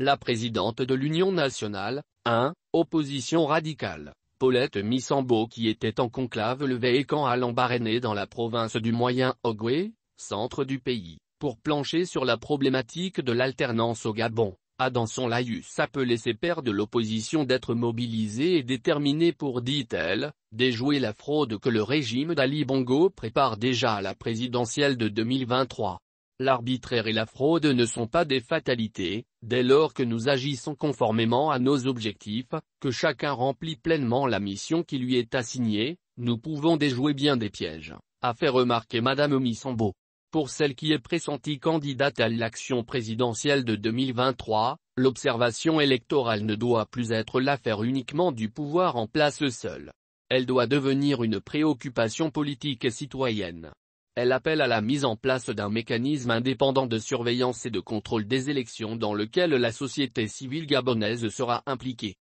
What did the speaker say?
La présidente de l'Union nationale, 1. Opposition radicale. Paulette Missambo qui était en conclave le quand à Lambaréné dans la province du moyen ogwe centre du pays, pour plancher sur la problématique de l'alternance au Gabon, a dans son laïus appelé ses pairs de l'opposition d'être mobilisés et déterminés pour, dit-elle, déjouer la fraude que le régime d'Ali Bongo prépare déjà à la présidentielle de 2023. L'arbitraire et la fraude ne sont pas des fatalités, dès lors que nous agissons conformément à nos objectifs, que chacun remplit pleinement la mission qui lui est assignée, nous pouvons déjouer bien des pièges, a fait remarquer Madame Missambo. Pour celle qui est pressentie candidate à l'action présidentielle de 2023, l'observation électorale ne doit plus être l'affaire uniquement du pouvoir en place seul. Elle doit devenir une préoccupation politique et citoyenne. Elle appelle à la mise en place d'un mécanisme indépendant de surveillance et de contrôle des élections dans lequel la société civile gabonaise sera impliquée.